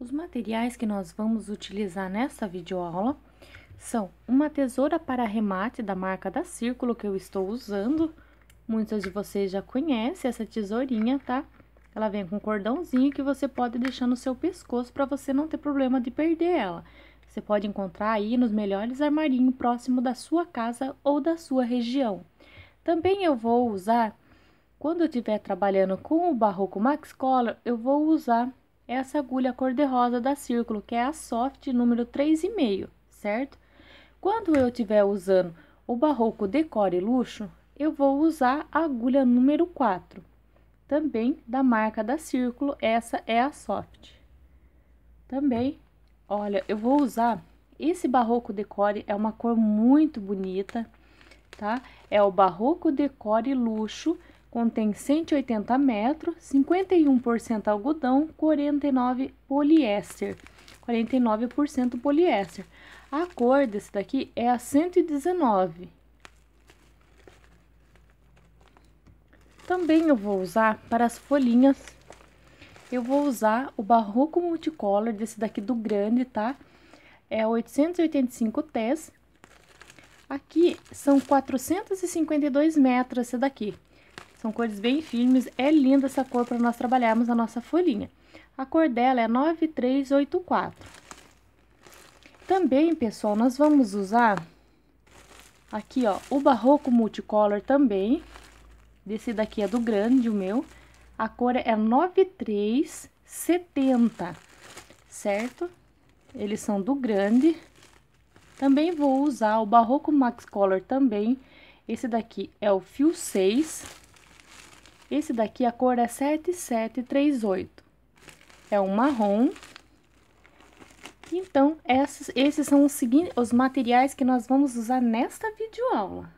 Os materiais que nós vamos utilizar nessa videoaula são uma tesoura para remate da marca da Círculo que eu estou usando. Muitos de vocês já conhecem essa tesourinha, tá? Ela vem com um cordãozinho que você pode deixar no seu pescoço para você não ter problema de perder ela. Você pode encontrar aí nos melhores armarinhos próximo da sua casa ou da sua região. Também eu vou usar, quando eu estiver trabalhando com o Barroco Max Collar, eu vou usar essa agulha cor-de-rosa da Círculo, que é a soft número 3,5, certo? Quando eu estiver usando o barroco decore luxo, eu vou usar a agulha número 4, também da marca da Círculo, essa é a soft. Também, olha, eu vou usar esse barroco decore, é uma cor muito bonita, tá? É o barroco decore luxo Contém 180 metros, 51% algodão, 49% poliéster. 49% poliéster. A cor desse daqui é a 119. Também eu vou usar para as folhinhas, eu vou usar o barroco multicolor desse daqui do grande, tá? É 885 tés. Aqui são 452 metros esse daqui. São cores bem firmes, é linda essa cor para nós trabalharmos a nossa folhinha. A cor dela é 9384. Também, pessoal, nós vamos usar aqui, ó, o Barroco Multicolor também. Desse daqui é do grande, o meu. A cor é 9370, certo? Eles são do grande. Também vou usar o Barroco Max Color também. Esse daqui é o fio 6. Esse daqui a cor é 7738. É um marrom. Então, esses, esses são os, seguintes, os materiais que nós vamos usar nesta videoaula.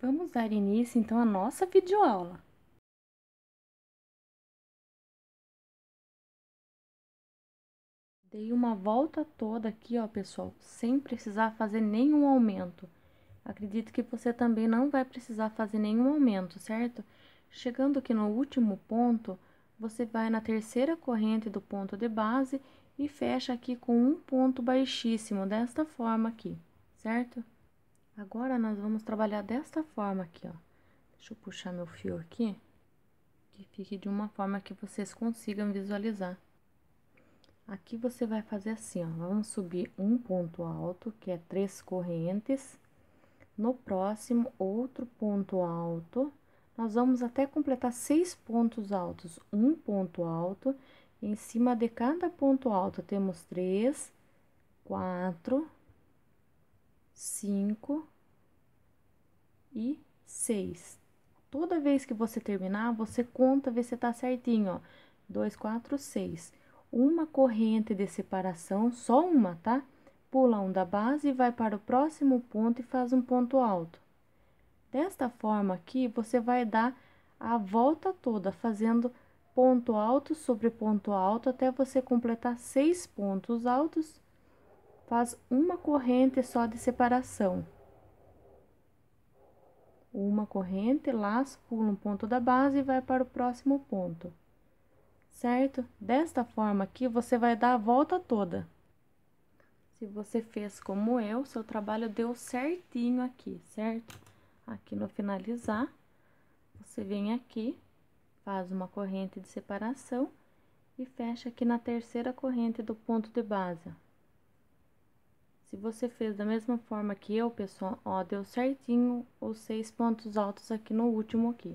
Vamos dar início, então, à nossa videoaula. Dei uma volta toda aqui, ó, pessoal, sem precisar fazer nenhum aumento. Acredito que você também não vai precisar fazer nenhum aumento, certo? Chegando aqui no último ponto, você vai na terceira corrente do ponto de base e fecha aqui com um ponto baixíssimo, desta forma aqui, certo? Agora, nós vamos trabalhar desta forma aqui, ó. Deixa eu puxar meu fio aqui, que fique de uma forma que vocês consigam visualizar. Aqui você vai fazer assim, ó. Vamos subir um ponto alto, que é três correntes no próximo, outro ponto alto, nós vamos até completar seis pontos altos. Um ponto alto, em cima de cada ponto alto, temos três, quatro, cinco e seis. Toda vez que você terminar, você conta, vê se tá certinho, ó. Dois, quatro, seis. Uma corrente de separação, só uma, tá? pula um da base e vai para o próximo ponto e faz um ponto alto. Desta forma aqui, você vai dar a volta toda, fazendo ponto alto sobre ponto alto até você completar seis pontos altos. Faz uma corrente só de separação. Uma corrente, laço, pula um ponto da base e vai para o próximo ponto. Certo? Desta forma aqui, você vai dar a volta toda. Se você fez como eu, seu trabalho deu certinho aqui, certo? Aqui no finalizar, você vem aqui, faz uma corrente de separação e fecha aqui na terceira corrente do ponto de base. Se você fez da mesma forma que eu, pessoal, ó, deu certinho os seis pontos altos aqui no último aqui.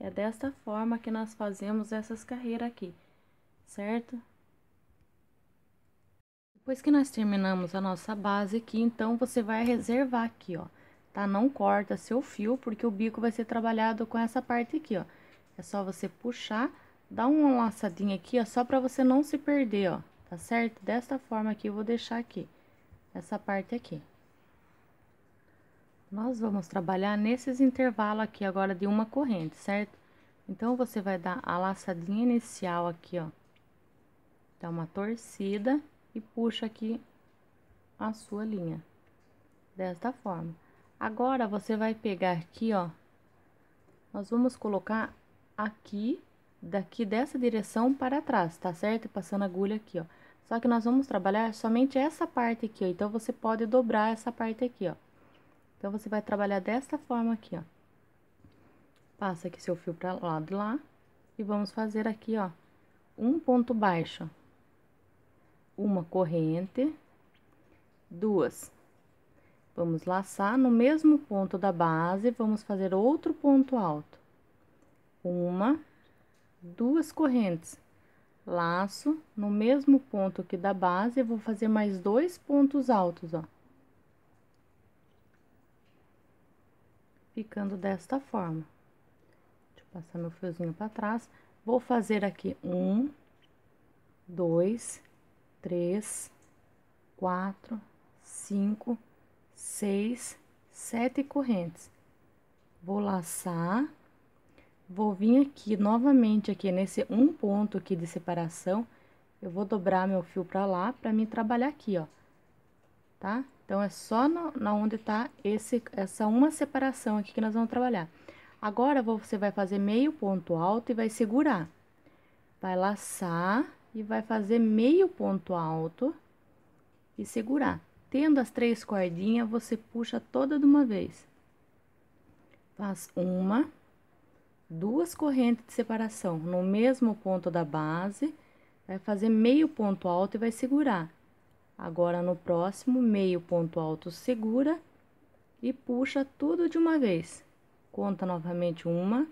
É desta forma que nós fazemos essas carreiras aqui, certo? Depois que nós terminamos a nossa base aqui, então você vai reservar aqui, ó, tá? Não corta seu fio, porque o bico vai ser trabalhado com essa parte aqui, ó. É só você puxar, dar uma laçadinha aqui, ó, só pra você não se perder, ó, tá certo? Desta forma aqui, eu vou deixar aqui, essa parte aqui. Nós vamos trabalhar nesses intervalos aqui agora de uma corrente, certo? Então, você vai dar a laçadinha inicial aqui, ó. Dá uma torcida e puxa aqui a sua linha, desta forma. Agora, você vai pegar aqui, ó, nós vamos colocar aqui, daqui dessa direção para trás, tá certo? Passando agulha aqui, ó. Só que nós vamos trabalhar somente essa parte aqui, ó. Então, você pode dobrar essa parte aqui, ó. Então, você vai trabalhar desta forma aqui, ó. Passa aqui seu fio para o lado lá. E vamos fazer aqui, ó, um ponto baixo uma corrente, duas. Vamos laçar no mesmo ponto da base, vamos fazer outro ponto alto. Uma, duas correntes. Laço no mesmo ponto aqui da base, vou fazer mais dois pontos altos, ó. Ficando desta forma. Deixa eu passar meu fiozinho para trás. Vou fazer aqui um, dois, três, quatro, cinco, seis, sete correntes. Vou laçar, vou vir aqui novamente aqui nesse um ponto aqui de separação, eu vou dobrar meu fio para lá para mim trabalhar aqui, ó. Tá? Então, é só no, na onde tá esse, essa uma separação aqui que nós vamos trabalhar. Agora, você vai fazer meio ponto alto e vai segurar. Vai laçar e vai fazer meio ponto alto e segurar. Tendo as três cordinhas, você puxa toda de uma vez. Faz uma, duas correntes de separação no mesmo ponto da base, vai fazer meio ponto alto e vai segurar. Agora, no próximo, meio ponto alto, segura e puxa tudo de uma vez. Conta novamente uma,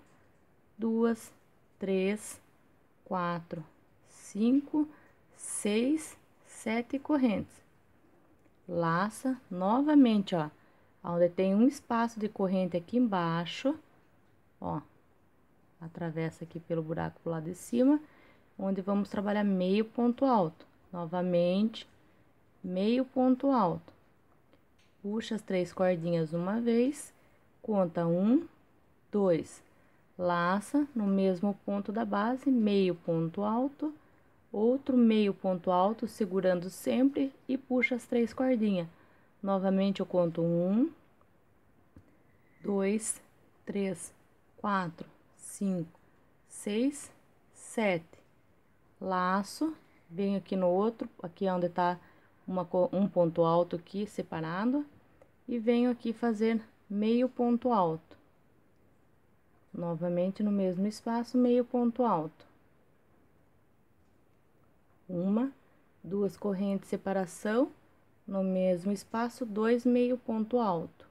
duas, três, quatro, 5, 6, 7 correntes. Laça novamente, ó, onde tem um espaço de corrente aqui embaixo, ó, atravessa aqui pelo buraco pro lado de cima, onde vamos trabalhar meio ponto alto. Novamente, meio ponto alto. Puxa as três cordinhas uma vez, conta um, dois, laça no mesmo ponto da base, meio ponto alto, outro meio ponto alto segurando sempre e puxa as três cordinhas. Novamente eu conto um, dois, três, quatro, cinco, seis, sete. Laço, venho aqui no outro, aqui é onde tá uma, um ponto alto aqui separado, e venho aqui fazer meio ponto alto. Novamente no mesmo espaço, meio ponto alto uma, duas correntes de separação, no mesmo espaço, dois meio ponto alto.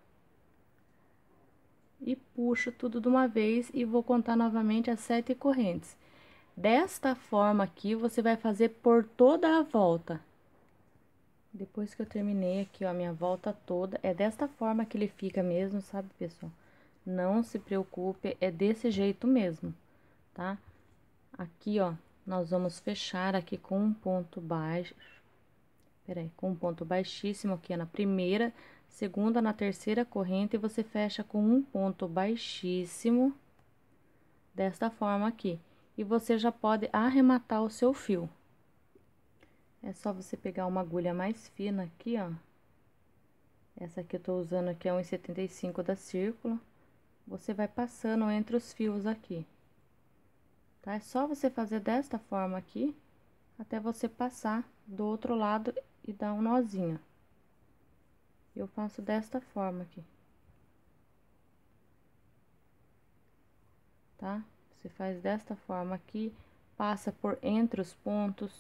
E puxo tudo de uma vez e vou contar novamente as sete correntes. Desta forma aqui, você vai fazer por toda a volta. Depois que eu terminei aqui, ó, a minha volta toda, é desta forma que ele fica mesmo, sabe, pessoal? Não se preocupe, é desse jeito mesmo, tá? Aqui, ó, nós vamos fechar aqui com um ponto baixo, peraí, com um ponto baixíssimo aqui é na primeira, segunda, na terceira corrente, e você fecha com um ponto baixíssimo, desta forma aqui. E você já pode arrematar o seu fio. É só você pegar uma agulha mais fina aqui, ó. Essa aqui eu tô usando aqui é 1,75 da círculo. Você vai passando entre os fios aqui tá? É só você fazer desta forma aqui, até você passar do outro lado e dar um nozinho. Eu faço desta forma aqui. Tá? Você faz desta forma aqui, passa por entre os pontos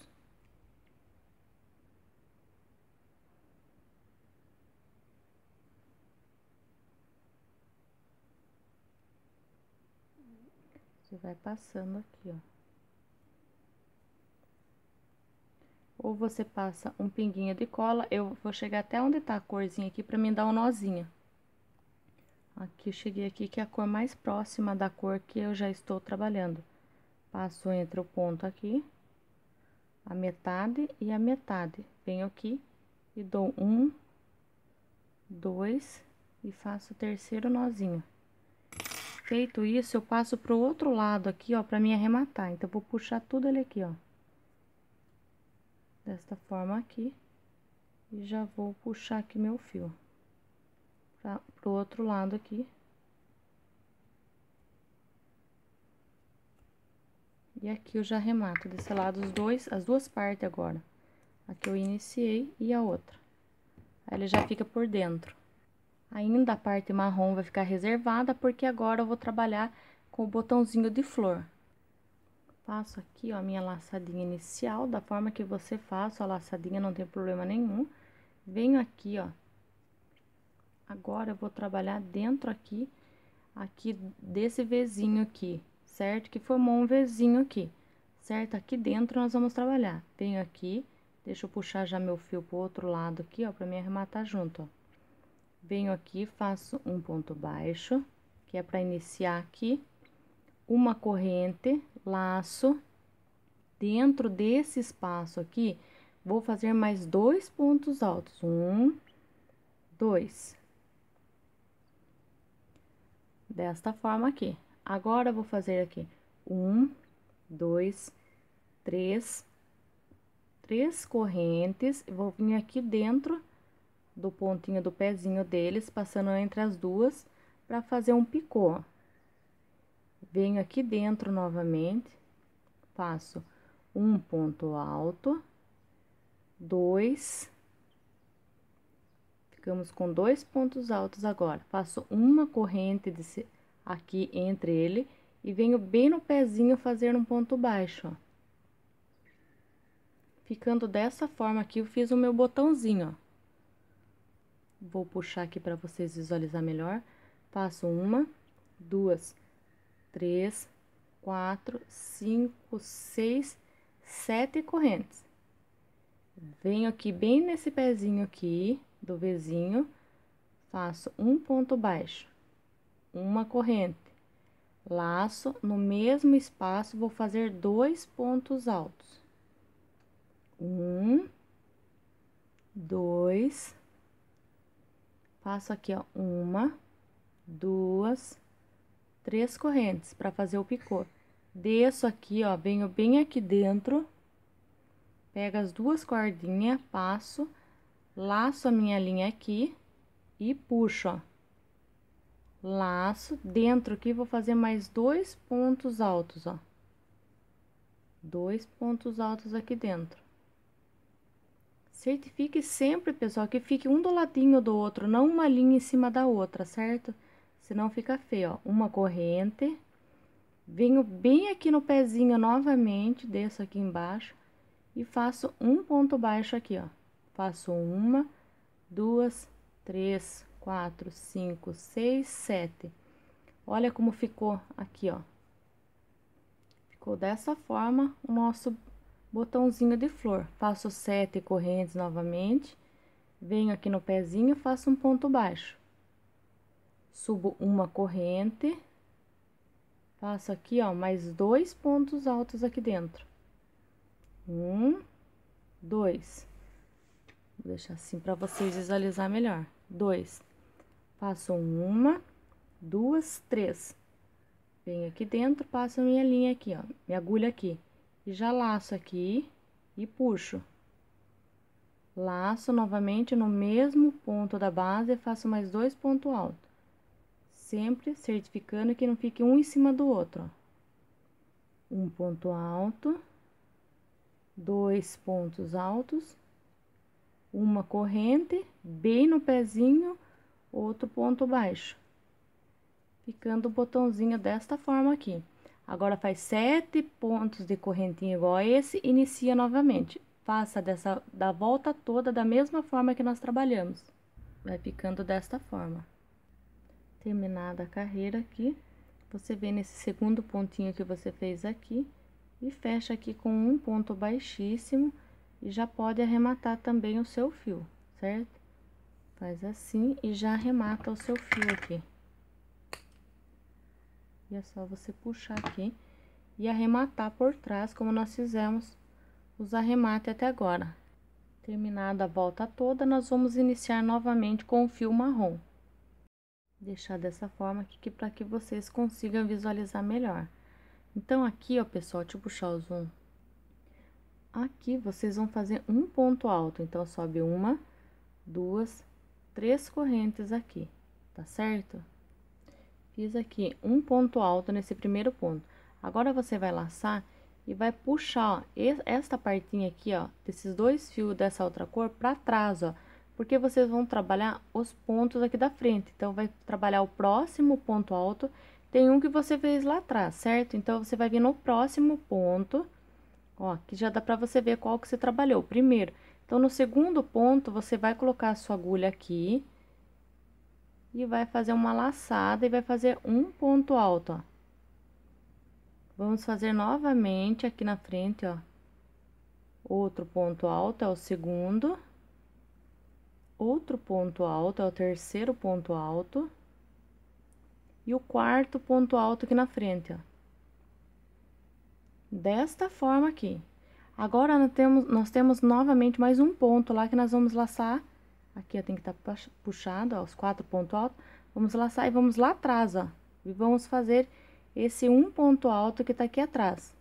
Você vai passando aqui, ó. Ou você passa um pinguinho de cola, eu vou chegar até onde tá a corzinha aqui pra mim dar um nozinho. Aqui, cheguei aqui, que é a cor mais próxima da cor que eu já estou trabalhando. Passo entre o ponto aqui, a metade e a metade. Venho aqui e dou um, dois e faço o terceiro nozinho feito isso, eu passo pro outro lado aqui, ó, pra mim arrematar. Então, eu vou puxar tudo ele aqui, ó. Desta forma aqui. E já vou puxar aqui meu fio. Pra, pro outro lado aqui. E aqui eu já remato desse lado os dois, as duas partes agora. Aqui eu iniciei e a outra. Aí ele já fica por dentro. Ainda a parte marrom vai ficar reservada, porque agora eu vou trabalhar com o botãozinho de flor. Faço aqui, ó, a minha laçadinha inicial, da forma que você faça a laçadinha, não tem problema nenhum. Venho aqui, ó. Agora eu vou trabalhar dentro aqui, aqui desse vezinho aqui, certo? Que formou um vezinho aqui, certo? Aqui dentro nós vamos trabalhar. Venho aqui, deixa eu puxar já meu fio pro outro lado aqui, ó, pra me arrematar junto, ó. Venho aqui, faço um ponto baixo, que é para iniciar aqui, uma corrente, laço, dentro desse espaço aqui, vou fazer mais dois pontos altos. Um, dois. Desta forma aqui. Agora, vou fazer aqui um, dois, três, três correntes, vou vir aqui dentro do pontinho do pezinho deles, passando entre as duas, para fazer um picô. Venho aqui dentro novamente, faço um ponto alto, dois, ficamos com dois pontos altos agora. Faço uma corrente desse, aqui entre ele e venho bem no pezinho fazer um ponto baixo, ó. Ficando dessa forma aqui, eu fiz o meu botãozinho, ó. Vou puxar aqui para vocês visualizar melhor. Faço uma, duas, três, quatro, cinco, seis, sete correntes. Venho aqui bem nesse pezinho aqui do vizinho, faço um ponto baixo, uma corrente, laço, no mesmo espaço vou fazer dois pontos altos. Um, dois, Faço aqui, ó, uma, duas, três correntes para fazer o picô. Desço aqui, ó, venho bem aqui dentro, pego as duas cordinhas, passo, laço a minha linha aqui e puxo, ó. Laço, dentro aqui vou fazer mais dois pontos altos, ó. Dois pontos altos aqui dentro. Certifique sempre, pessoal, que fique um do ladinho do outro, não uma linha em cima da outra, certo? Senão fica feio, ó. Uma corrente. Venho bem aqui no pezinho novamente, desço aqui embaixo. E faço um ponto baixo aqui, ó. Faço uma, duas, três, quatro, cinco, seis, sete. Olha como ficou aqui, ó. Ficou dessa forma o nosso botãozinho de flor. Faço sete correntes novamente, venho aqui no pezinho, faço um ponto baixo. Subo uma corrente, faço aqui, ó, mais dois pontos altos aqui dentro. Um, dois. Vou deixar assim para vocês visualizar melhor. Dois. faço uma, duas, três. Venho aqui dentro, passo minha linha aqui, ó, minha agulha aqui. E já laço aqui e puxo. Laço novamente no mesmo ponto da base e faço mais dois pontos altos. Sempre certificando que não fique um em cima do outro, ó. Um ponto alto, dois pontos altos, uma corrente bem no pezinho, outro ponto baixo. Ficando o botãozinho desta forma aqui. Agora, faz sete pontos de correntinha igual a esse, inicia novamente. Faça dessa, da volta toda da mesma forma que nós trabalhamos. Vai ficando desta forma. Terminada a carreira aqui, você vem nesse segundo pontinho que você fez aqui e fecha aqui com um ponto baixíssimo e já pode arrematar também o seu fio, certo? Faz assim e já arremata o seu fio aqui é só você puxar aqui e arrematar por trás, como nós fizemos os arremates até agora. Terminada a volta toda, nós vamos iniciar novamente com o fio marrom. Deixar dessa forma aqui para que vocês consigam visualizar melhor. Então, aqui, ó, pessoal, deixa eu puxar o zoom. Aqui, vocês vão fazer um ponto alto. Então, sobe uma, duas, três correntes aqui, tá certo? Fiz aqui um ponto alto nesse primeiro ponto. Agora, você vai laçar e vai puxar, ó, esta partinha aqui, ó, desses dois fios dessa outra cor para trás, ó. Porque vocês vão trabalhar os pontos aqui da frente. Então, vai trabalhar o próximo ponto alto. Tem um que você fez lá atrás, certo? Então, você vai vir no próximo ponto, ó, que já dá para você ver qual que você trabalhou primeiro. Então, no segundo ponto, você vai colocar a sua agulha aqui e vai fazer uma laçada e vai fazer um ponto alto, ó. Vamos fazer novamente aqui na frente, ó. Outro ponto alto é o segundo. Outro ponto alto é o terceiro ponto alto. E o quarto ponto alto aqui na frente, ó. Desta forma aqui. Agora, nós temos, nós temos novamente mais um ponto lá que nós vamos laçar Aqui, ó, tem que estar tá puxado, ó, os quatro pontos altos. Vamos laçar e vamos lá atrás, ó. E vamos fazer esse um ponto alto que tá aqui atrás.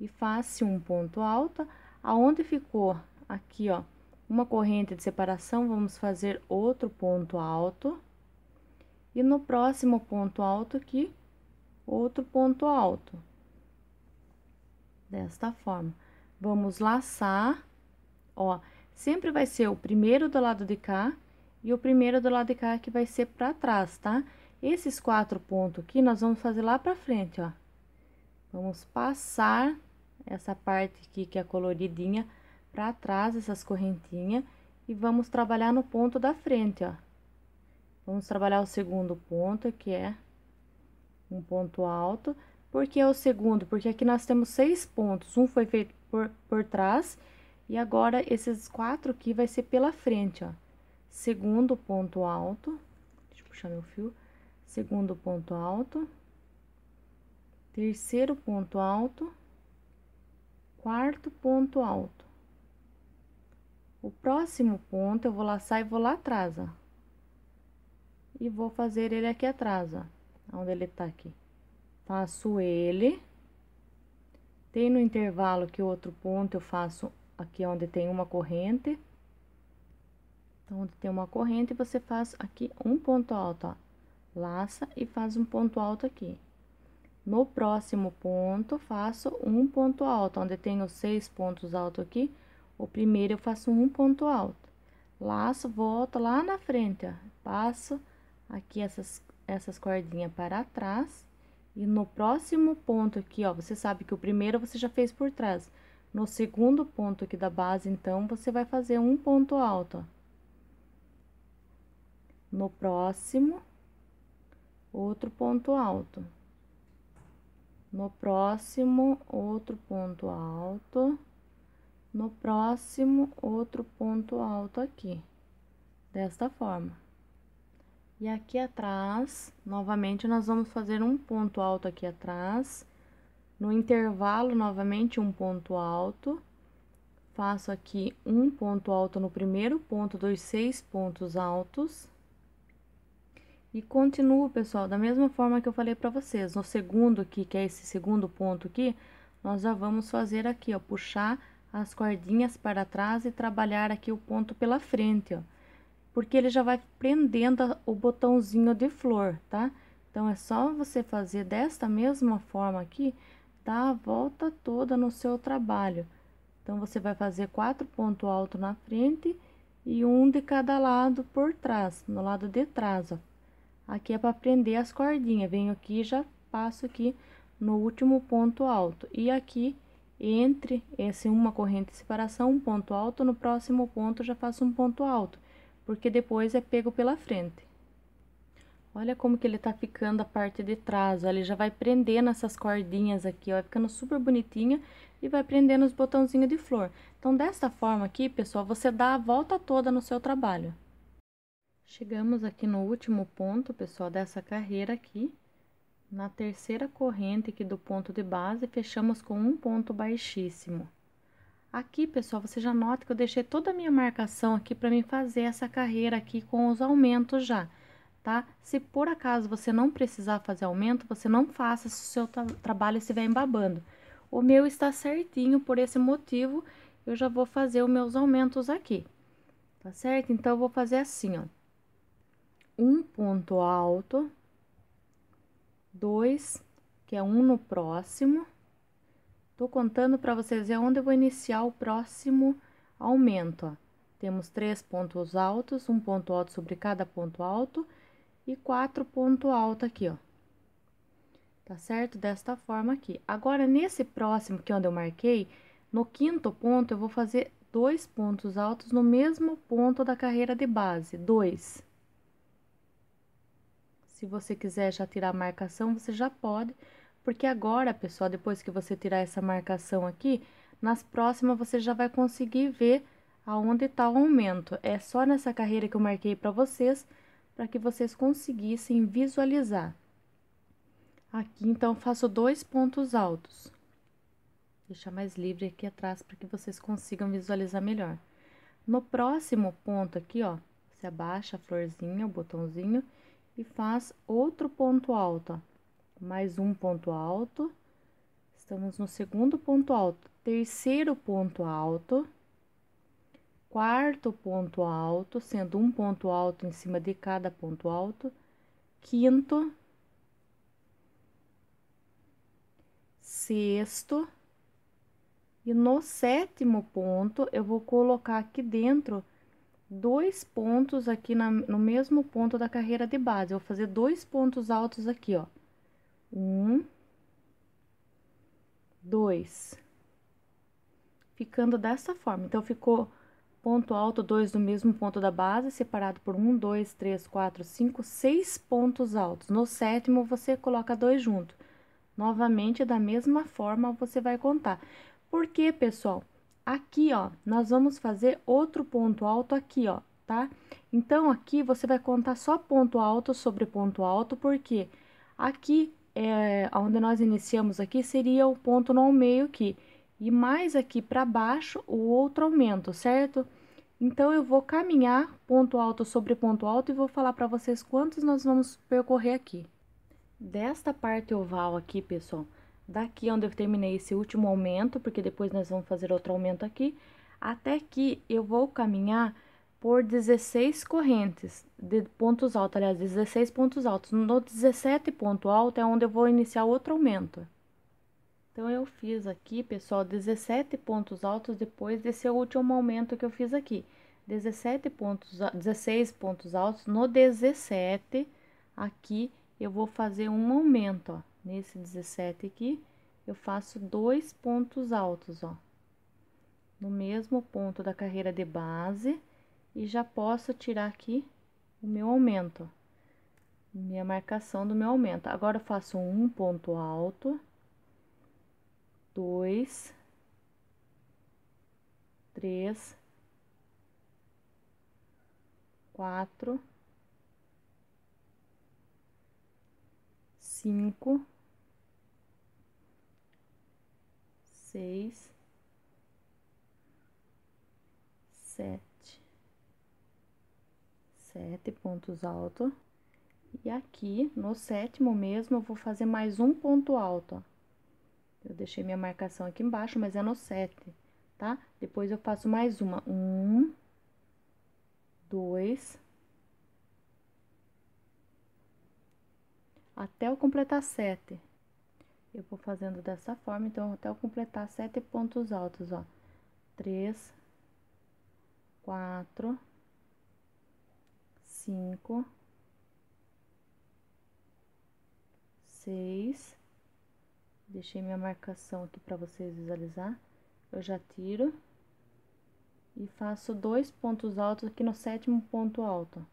E faço um ponto alto, aonde ficou aqui, ó, uma corrente de separação, vamos fazer outro ponto alto. E no próximo ponto alto aqui, outro ponto alto. Desta forma. Vamos laçar, ó, Sempre vai ser o primeiro do lado de cá e o primeiro do lado de cá que vai ser para trás, tá? Esses quatro pontos aqui, nós vamos fazer lá para frente, ó. Vamos passar essa parte aqui, que é coloridinha, para trás, essas correntinhas. E vamos trabalhar no ponto da frente, ó. Vamos trabalhar o segundo ponto, que é um ponto alto. Por que é o segundo? Porque aqui nós temos seis pontos. Um foi feito por, por trás e agora, esses quatro aqui vai ser pela frente, ó. Segundo ponto alto, deixa eu puxar meu fio. Segundo ponto alto, terceiro ponto alto, quarto ponto alto. O próximo ponto eu vou laçar e vou lá atrás, ó. E vou fazer ele aqui atrás, ó. Onde ele tá aqui. Faço ele. Tem no intervalo que outro ponto eu faço aqui é onde tem uma corrente. Então, onde tem uma corrente, você faz aqui um ponto alto, ó. Laça e faz um ponto alto aqui. No próximo ponto, faço um ponto alto, onde tenho seis pontos altos aqui. O primeiro eu faço um ponto alto. Laço, volto lá na frente, ó. Passo aqui essas, essas cordinhas para trás. E no próximo ponto aqui, ó, você sabe que o primeiro você já fez por trás. No segundo ponto aqui da base, então, você vai fazer um ponto alto. No próximo, outro ponto alto. No próximo, outro ponto alto. No próximo, outro ponto alto aqui. Desta forma. E aqui atrás, novamente, nós vamos fazer um ponto alto aqui atrás no intervalo, novamente um ponto alto. Faço aqui um ponto alto no primeiro ponto dos seis pontos altos. E continuo, pessoal, da mesma forma que eu falei para vocês. No segundo aqui, que é esse segundo ponto aqui, nós já vamos fazer aqui, ó, puxar as cordinhas para trás e trabalhar aqui o ponto pela frente, ó. Porque ele já vai prendendo o botãozinho de flor, tá? Então, é só você fazer desta mesma forma aqui Dá a volta toda no seu trabalho. Então, você vai fazer quatro pontos altos na frente e um de cada lado por trás, no lado de trás, ó. Aqui é para prender as cordinhas. Venho aqui e já passo aqui no último ponto alto. E aqui, entre esse uma corrente de separação, um ponto alto, no próximo ponto já faço um ponto alto. Porque depois é pego pela frente. Olha como que ele tá ficando a parte de trás, ó. Ele já vai prendendo essas cordinhas aqui, ó. Vai ficando super bonitinha e vai prendendo os botãozinhos de flor. Então, dessa forma aqui, pessoal, você dá a volta toda no seu trabalho. Chegamos aqui no último ponto, pessoal, dessa carreira aqui. Na terceira corrente aqui do ponto de base, fechamos com um ponto baixíssimo. Aqui, pessoal, você já nota que eu deixei toda a minha marcação aqui para mim fazer essa carreira aqui com os aumentos já. Já tá? Se por acaso você não precisar fazer aumento, você não faça se o seu tra trabalho estiver embabando. O meu está certinho, por esse motivo, eu já vou fazer os meus aumentos aqui, tá certo? Então, eu vou fazer assim, ó. Um ponto alto, dois, que é um no próximo. Tô contando para vocês é onde eu vou iniciar o próximo aumento, ó. Temos três pontos altos, um ponto alto sobre cada ponto alto e quatro ponto alto aqui, ó. Tá certo? Desta forma aqui. Agora, nesse próximo que onde eu marquei, no quinto ponto, eu vou fazer dois pontos altos no mesmo ponto da carreira de base, dois. Se você quiser já tirar a marcação, você já pode, porque agora, pessoal, depois que você tirar essa marcação aqui, nas próximas você já vai conseguir ver aonde tá o aumento. É só nessa carreira que eu marquei para vocês, para que vocês conseguissem visualizar. Aqui, então, faço dois pontos altos. Deixar mais livre aqui atrás para que vocês consigam visualizar melhor. No próximo ponto aqui, ó, você abaixa a florzinha, o botãozinho, e faz outro ponto alto, ó. Mais um ponto alto. Estamos no segundo ponto alto, terceiro ponto alto quarto ponto alto, sendo um ponto alto em cima de cada ponto alto, quinto, sexto, e no sétimo ponto eu vou colocar aqui dentro dois pontos aqui na, no mesmo ponto da carreira de base. Eu vou fazer dois pontos altos aqui, ó. Um, dois. Ficando dessa forma. Então, ficou Ponto alto 2 do mesmo ponto da base, separado por 1, 2, 3, 4, 5, 6 pontos altos. No sétimo, você coloca dois junto. Novamente, da mesma forma, você vai contar. Por quê, pessoal? Aqui, ó, nós vamos fazer outro ponto alto aqui, ó, tá? Então, aqui você vai contar só ponto alto sobre ponto alto, porque aqui, é, onde nós iniciamos aqui, seria o ponto no meio aqui. E mais aqui para baixo, o outro aumento, certo? Então eu vou caminhar ponto alto sobre ponto alto e vou falar para vocês quantos nós vamos percorrer aqui. Desta parte oval aqui, pessoal, daqui é onde eu terminei esse último aumento, porque depois nós vamos fazer outro aumento aqui, até que eu vou caminhar por 16 correntes de pontos altos, aliás, 16 pontos altos. No 17 ponto alto é onde eu vou iniciar outro aumento. Então, eu fiz aqui, pessoal, 17 pontos altos depois desse último aumento que eu fiz aqui. 17 pontos, 16 pontos altos. No 17, aqui eu vou fazer um aumento, ó. Nesse 17 aqui, eu faço dois pontos altos, ó. No mesmo ponto da carreira de base e já posso tirar aqui o meu aumento. Minha marcação do meu aumento. Agora eu faço um ponto alto, dois, três, quatro, cinco, seis, sete, sete pontos altos. E aqui, no sétimo mesmo, eu vou fazer mais um ponto alto, ó. Eu deixei minha marcação aqui embaixo, mas é no sete, tá? Depois eu faço mais uma. Um, 2 até eu completar 7. Eu vou fazendo dessa forma, então, até eu completar sete pontos altos, ó. Três, quatro, cinco, seis. Deixei minha marcação aqui para vocês visualizar. Eu já tiro faço dois pontos altos aqui no sétimo ponto alto.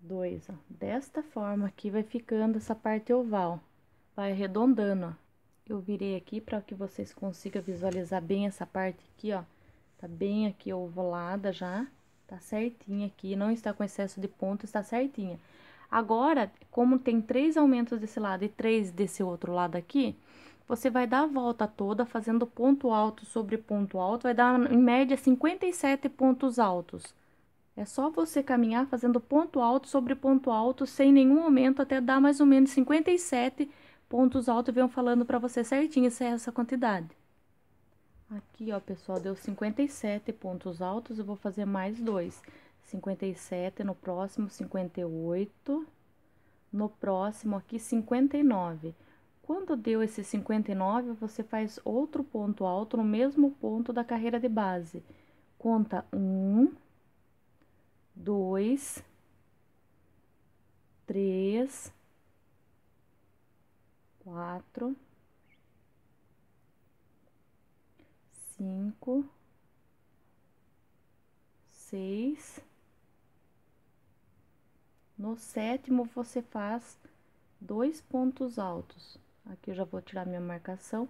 Dois, ó. Desta forma aqui vai ficando essa parte oval. Vai arredondando, ó. Eu virei aqui para que vocês consigam visualizar bem essa parte aqui, ó. Tá bem aqui ovalada já. Tá certinha aqui, não está com excesso de ponto, está certinha. Agora, como tem três aumentos desse lado e três desse outro lado aqui, você vai dar a volta toda fazendo ponto alto sobre ponto alto, vai dar em média 57 pontos altos. É só você caminhar fazendo ponto alto sobre ponto alto sem nenhum aumento até dar mais ou menos 57 pontos altos venham falando para você certinho se é essa quantidade. Aqui, ó, pessoal, deu 57 pontos altos, eu vou fazer mais dois. 57 no próximo, 58. No próximo aqui, 59. Quando deu esse 59, você faz outro ponto alto no mesmo ponto da carreira de base. Conta um, dois, três, quatro, cinco, seis. No sétimo, você faz dois pontos altos. Aqui eu já vou tirar minha marcação.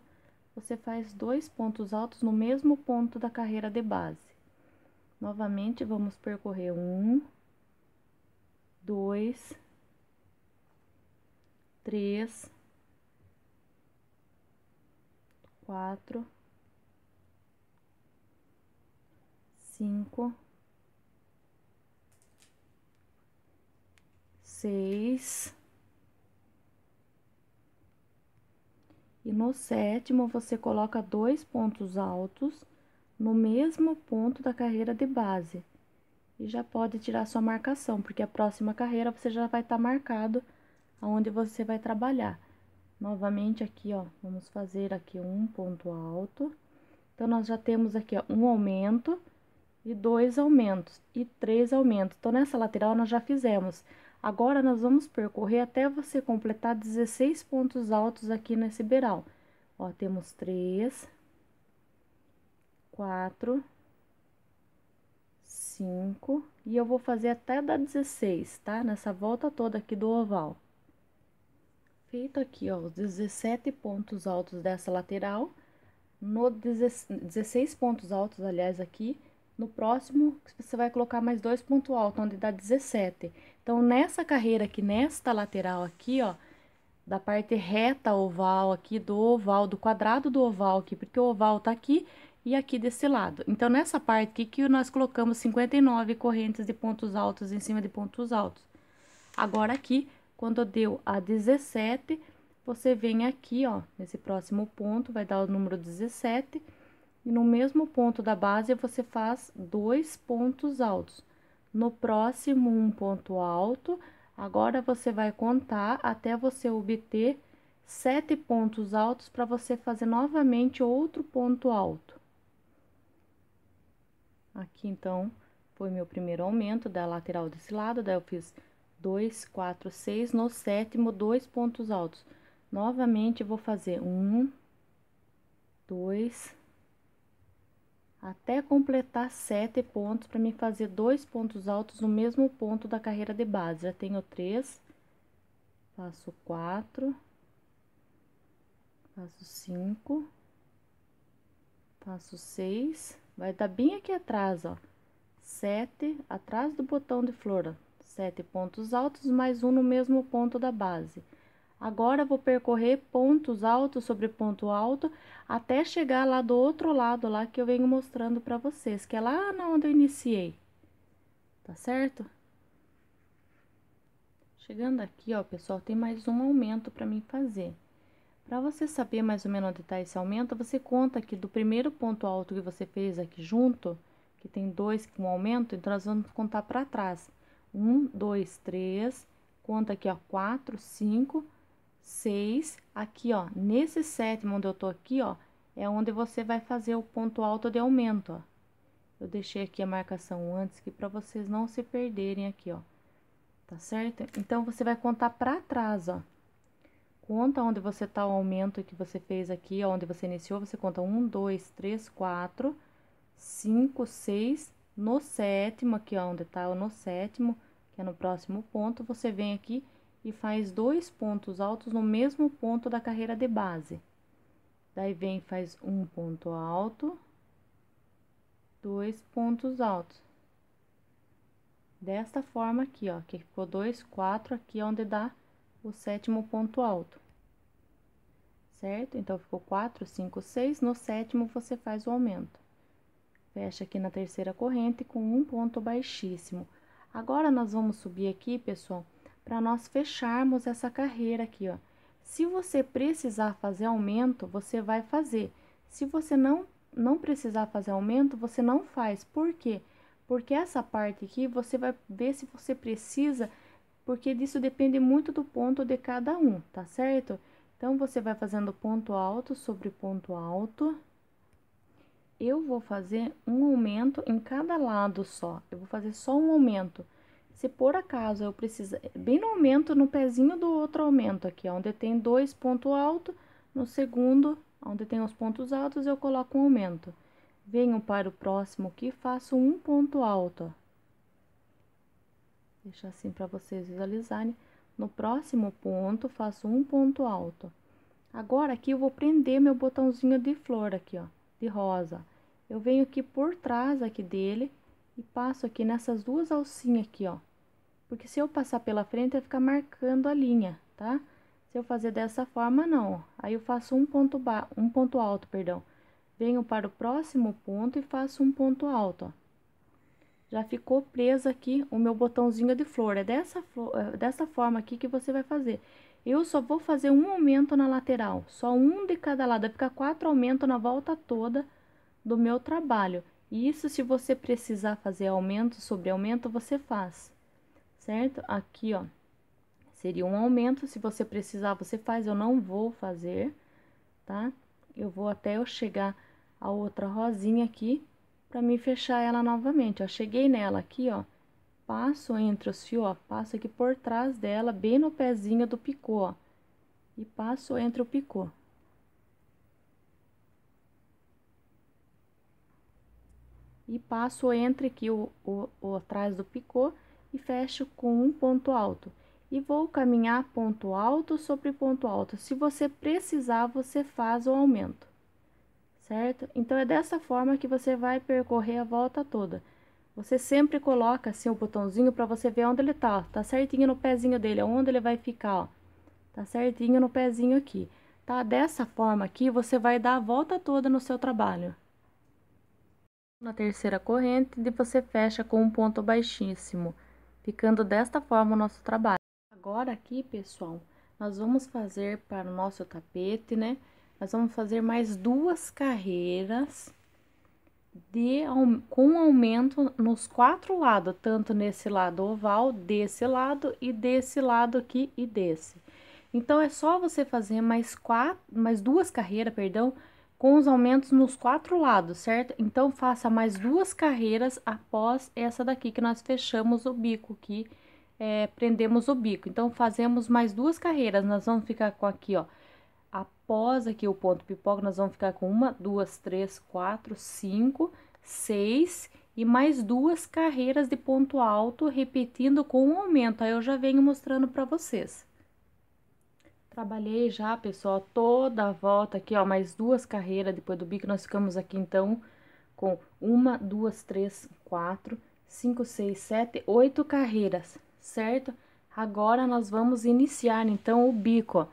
Você faz dois pontos altos no mesmo ponto da carreira de base. Novamente, vamos percorrer um, dois, três, quatro, cinco, seis. E no sétimo, você coloca dois pontos altos no mesmo ponto da carreira de base. E já pode tirar sua marcação, porque a próxima carreira você já vai estar tá marcado aonde você vai trabalhar. Novamente aqui, ó, vamos fazer aqui um ponto alto. Então, nós já temos aqui, ó, um aumento e dois aumentos e três aumentos. Então, nessa lateral, nós já fizemos. Agora nós vamos percorrer até você completar 16 pontos altos aqui nesse beiral. Ó, temos três, quatro, cinco, e eu vou fazer até dar 16, tá? Nessa volta toda aqui do oval. Feito aqui, ó, os 17 pontos altos dessa lateral, no 16 pontos altos, aliás, aqui, no próximo, você vai colocar mais dois pontos altos, onde dá 17. Então, nessa carreira aqui, nesta lateral aqui, ó, da parte reta oval aqui, do oval, do quadrado do oval aqui, porque o oval tá aqui e aqui desse lado. Então, nessa parte aqui que nós colocamos 59 correntes de pontos altos em cima de pontos altos. Agora, aqui, quando deu a 17, você vem aqui, ó, nesse próximo ponto, vai dar o número 17, 17 e no mesmo ponto da base você faz dois pontos altos. No próximo, um ponto alto. Agora você vai contar até você obter sete pontos altos para você fazer novamente outro ponto alto. Aqui então foi meu primeiro aumento da lateral desse lado, daí eu fiz dois, quatro, seis, no sétimo, dois pontos altos. Novamente, vou fazer um, dois, até completar sete pontos para me fazer dois pontos altos no mesmo ponto da carreira de base. Já tenho três, faço quatro, faço cinco, faço seis, vai dar tá bem aqui atrás, ó, sete, atrás do botão de flor, ó, sete pontos altos, mais um no mesmo ponto da base. Agora vou percorrer pontos altos sobre ponto alto até chegar lá do outro lado lá que eu venho mostrando para vocês, que é lá na onde eu iniciei. Tá certo? Chegando aqui, ó, pessoal, tem mais um aumento para mim fazer. Para você saber mais ou menos onde está esse aumento, você conta aqui do primeiro ponto alto que você fez aqui junto, que tem dois com aumento, então nós vamos contar para trás. Um, dois, três, conta aqui, ó, quatro, cinco, 6, aqui, ó, nesse sétimo onde eu tô aqui, ó, é onde você vai fazer o ponto alto de aumento, ó. Eu deixei aqui a marcação antes, que para vocês não se perderem aqui, ó. Tá certo? Então, você vai contar para trás, ó. Conta onde você tá o aumento que você fez aqui, ó, onde você iniciou, você conta 1, 2, 3, 4, 5, 6, no sétimo, aqui, ó, onde tá no sétimo, que é no próximo ponto, você vem aqui e faz dois pontos altos no mesmo ponto da carreira de base. Daí vem faz um ponto alto, dois pontos altos. Desta forma aqui, ó, que ficou dois, quatro, aqui é onde dá o sétimo ponto alto. Certo? Então, ficou quatro, cinco, seis, no sétimo você faz o aumento. Fecha aqui na terceira corrente com um ponto baixíssimo. Agora, nós vamos subir aqui, pessoal, para nós fecharmos essa carreira aqui, ó. Se você precisar fazer aumento, você vai fazer. Se você não não precisar fazer aumento, você não faz. Por quê? Porque essa parte aqui você vai ver se você precisa, porque disso depende muito do ponto de cada um, tá certo? Então você vai fazendo ponto alto sobre ponto alto. Eu vou fazer um aumento em cada lado só. Eu vou fazer só um aumento se por acaso eu precisar, bem no aumento, no pezinho do outro aumento aqui, onde tem dois pontos altos, no segundo, onde tem os pontos altos, eu coloco um aumento. Venho para o próximo aqui, faço um ponto alto, ó. Deixa assim para vocês visualizarem. No próximo ponto, faço um ponto alto. Agora, aqui eu vou prender meu botãozinho de flor aqui, ó, de rosa. Eu venho aqui por trás aqui dele e passo aqui nessas duas alcinhas aqui, ó. Porque se eu passar pela frente, vai ficar marcando a linha, tá? Se eu fazer dessa forma, não. Aí eu faço um ponto, ba um ponto alto, perdão. Venho para o próximo ponto e faço um ponto alto, ó. Já ficou preso aqui o meu botãozinho de flor. É dessa, flor, é dessa forma aqui que você vai fazer. Eu só vou fazer um aumento na lateral, só um de cada lado. Vai ficar quatro aumentos na volta toda do meu trabalho. E isso se você precisar fazer aumento sobre aumento, você faz. Certo? Aqui, ó, seria um aumento, se você precisar, você faz, eu não vou fazer, tá? Eu vou até eu chegar a outra rosinha aqui para me fechar ela novamente, ó. Cheguei nela aqui, ó, passo entre os fios, ó, passo aqui por trás dela, bem no pezinho do picô, ó, e passo entre o picô. e passo entre aqui o, o, o atrás do picô e fecho com um ponto alto. E vou caminhar ponto alto sobre ponto alto. Se você precisar, você faz o aumento, certo? Então, é dessa forma que você vai percorrer a volta toda. Você sempre coloca assim o botãozinho para você ver onde ele tá, ó. Tá certinho no pezinho dele, onde ele vai ficar, ó. Tá certinho no pezinho aqui, tá? Dessa forma aqui, você vai dar a volta toda no seu trabalho na terceira corrente e você fecha com um ponto baixíssimo, ficando desta forma o nosso trabalho. Agora aqui, pessoal, nós vamos fazer para o nosso tapete, né? Nós vamos fazer mais duas carreiras de com aumento nos quatro lados, tanto nesse lado oval, desse lado e desse lado aqui e desse. Então é só você fazer mais quatro, mais duas carreiras, perdão, com os aumentos nos quatro lados, certo? Então, faça mais duas carreiras após essa daqui que nós fechamos o bico, que é, prendemos o bico. Então, fazemos mais duas carreiras, nós vamos ficar com aqui, ó, após aqui o ponto pipoca, nós vamos ficar com uma, duas, três, quatro, cinco, seis e mais duas carreiras de ponto alto, repetindo com um aumento. Aí eu já venho mostrando para vocês. Trabalhei já, pessoal, toda a volta aqui, ó, mais duas carreiras depois do bico. Nós ficamos aqui, então, com uma, duas, três, quatro, cinco, seis, sete, oito carreiras, certo? Agora, nós vamos iniciar, então, o bico, ó.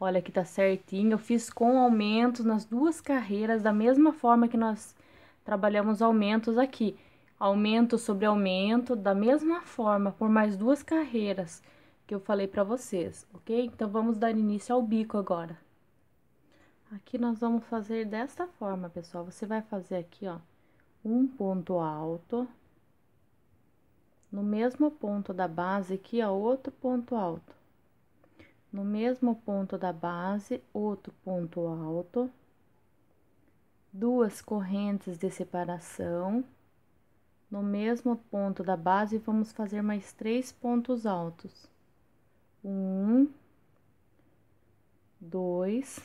Olha que tá certinho, eu fiz com aumentos nas duas carreiras, da mesma forma que nós trabalhamos aumentos aqui. Aumento sobre aumento, da mesma forma, por mais duas carreiras, certo? que eu falei para vocês, ok? Então, vamos dar início ao bico agora. Aqui nós vamos fazer desta forma, pessoal. Você vai fazer aqui, ó, um ponto alto. No mesmo ponto da base aqui, ó, outro ponto alto. No mesmo ponto da base, outro ponto alto. Duas correntes de separação. No mesmo ponto da base, vamos fazer mais três pontos altos um, dois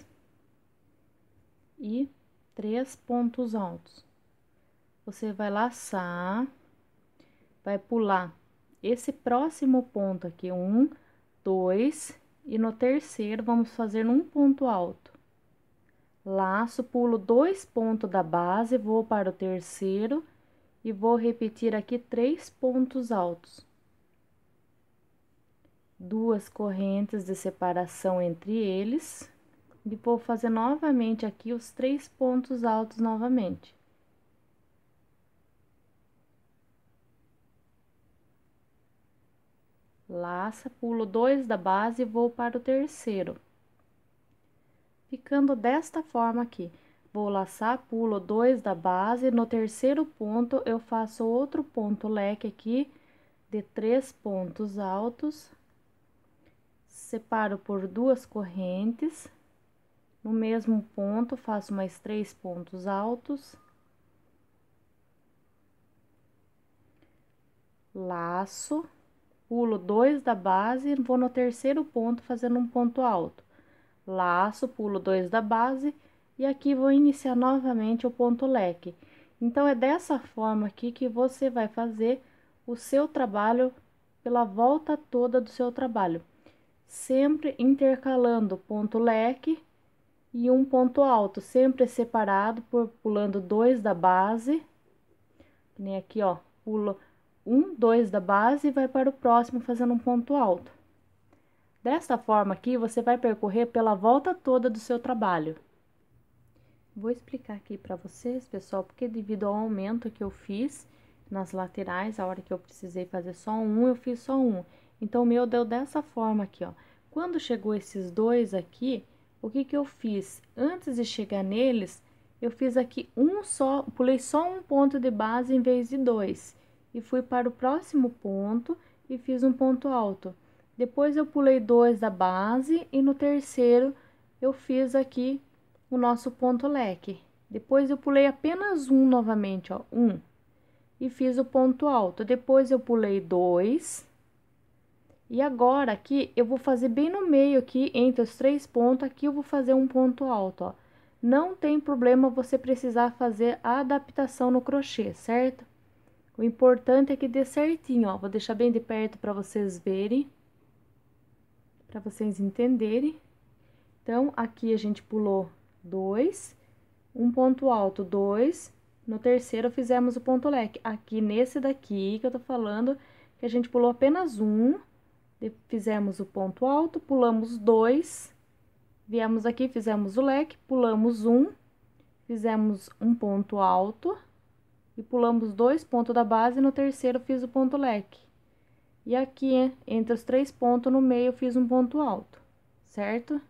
e três pontos altos. Você vai laçar, vai pular esse próximo ponto aqui, um, dois, e no terceiro vamos fazer um ponto alto. Laço, pulo dois pontos da base, vou para o terceiro e vou repetir aqui três pontos altos duas correntes de separação entre eles e vou fazer novamente aqui os três pontos altos novamente. Laça, pulo dois da base e vou para o terceiro. Ficando desta forma aqui. Vou laçar, pulo dois da base, no terceiro ponto eu faço outro ponto leque aqui de três pontos altos separo por duas correntes, no mesmo ponto faço mais três pontos altos, laço, pulo dois da base e vou no terceiro ponto fazendo um ponto alto, laço, pulo dois da base e aqui vou iniciar novamente o ponto leque. Então, é dessa forma aqui que você vai fazer o seu trabalho pela volta toda do seu trabalho sempre intercalando ponto leque e um ponto alto, sempre separado por pulando dois da base, nem aqui ó, pula um, dois da base e vai para o próximo fazendo um ponto alto. Desta forma aqui, você vai percorrer pela volta toda do seu trabalho. Vou explicar aqui para vocês, pessoal, porque devido ao aumento que eu fiz nas laterais, a hora que eu precisei fazer só um, eu fiz só um. Então, o meu deu dessa forma aqui, ó. Quando chegou esses dois aqui, o que que eu fiz? Antes de chegar neles, eu fiz aqui um só, pulei só um ponto de base em vez de dois. E fui para o próximo ponto e fiz um ponto alto. Depois, eu pulei dois da base e no terceiro, eu fiz aqui o nosso ponto leque. Depois, eu pulei apenas um novamente, ó, um. E fiz o ponto alto. Depois, eu pulei dois e agora aqui eu vou fazer bem no meio aqui, entre os três pontos, aqui eu vou fazer um ponto alto, ó. Não tem problema você precisar fazer a adaptação no crochê, certo? O importante é que dê certinho, ó. Vou deixar bem de perto para vocês verem, para vocês entenderem. Então, aqui a gente pulou dois, um ponto alto, dois. No terceiro, fizemos o ponto leque. Aqui, nesse daqui que eu tô falando, que a gente pulou apenas um fizemos o ponto alto, pulamos dois, viemos aqui, fizemos o leque, pulamos um, fizemos um ponto alto e pulamos dois pontos da base, no terceiro fiz o ponto leque. E aqui, entre os três pontos, no meio, fiz um ponto alto, certo?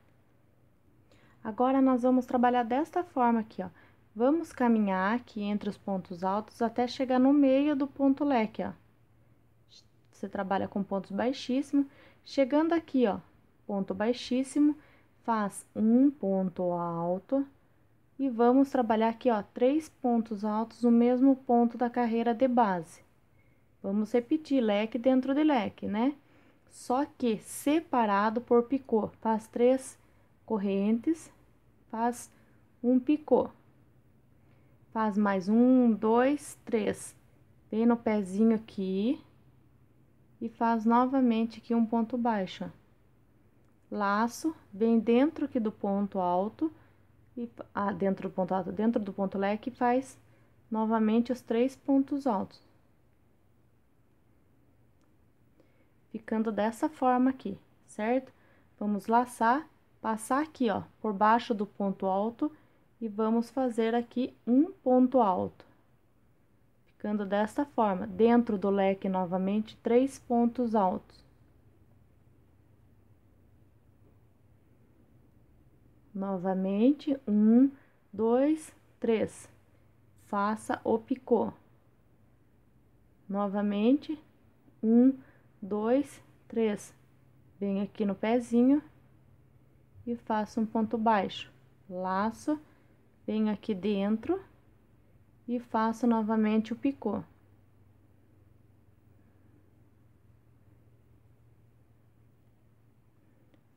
Agora, nós vamos trabalhar desta forma aqui, ó. Vamos caminhar aqui entre os pontos altos até chegar no meio do ponto leque, ó você trabalha com pontos baixíssimos. Chegando aqui, ó, ponto baixíssimo, faz um ponto alto e vamos trabalhar aqui, ó, três pontos altos no mesmo ponto da carreira de base. Vamos repetir leque dentro de leque, né? Só que separado por picô, faz três correntes, faz um picô. Faz mais um, dois, três. Vem no pezinho aqui, e faz novamente aqui um ponto baixo. Laço, vem dentro aqui do ponto alto, e, ah, dentro do ponto alto, dentro do ponto leque, faz novamente os três pontos altos. Ficando dessa forma aqui, certo? Vamos laçar, passar aqui, ó, por baixo do ponto alto, e vamos fazer aqui um ponto alto ficando desta forma. Dentro do leque, novamente, três pontos altos. Novamente, um, dois, três. Faça o picô. Novamente, um, dois, três. Venho aqui no pezinho e faço um ponto baixo. Laço, venho aqui dentro e faço novamente o picô.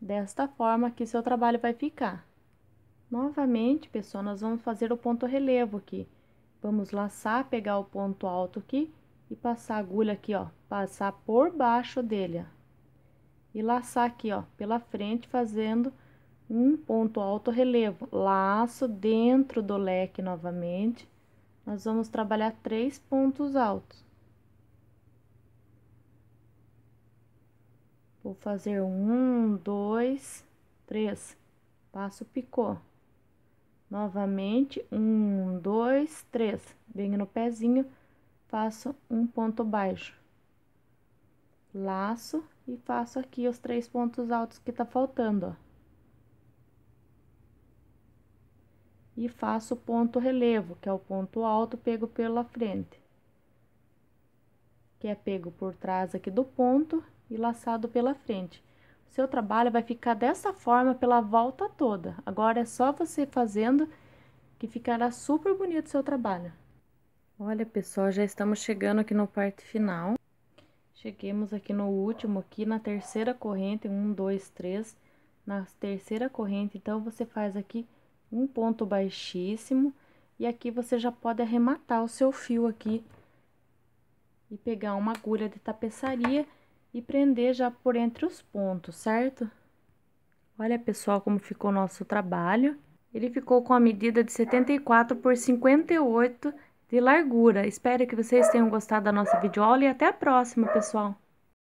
Desta forma que seu trabalho vai ficar. Novamente, pessoal, nós vamos fazer o ponto relevo aqui. Vamos laçar, pegar o ponto alto aqui e passar a agulha aqui, ó, passar por baixo dele, ó. E laçar aqui, ó, pela frente, fazendo um ponto alto relevo. Laço dentro do leque novamente nós vamos trabalhar três pontos altos. Vou fazer um, dois, três, passo picô. Novamente, um, dois, três, venho no pezinho, faço um ponto baixo. Laço e faço aqui os três pontos altos que tá faltando, ó. e faço o ponto relevo, que é o ponto alto pego pela frente, que é pego por trás aqui do ponto e laçado pela frente. O seu trabalho vai ficar dessa forma pela volta toda. Agora é só você fazendo que ficará super bonito o seu trabalho. Olha, pessoal, já estamos chegando aqui no parte final. Cheguemos aqui no último, aqui na terceira corrente, um, dois, três. Na terceira corrente, então, você faz aqui um ponto baixíssimo e aqui você já pode arrematar o seu fio aqui e pegar uma agulha de tapeçaria e prender já por entre os pontos, certo? Olha, pessoal, como ficou o nosso trabalho. Ele ficou com a medida de 74 por 58 de largura. Espero que vocês tenham gostado da nossa videoaula e até a próxima, pessoal!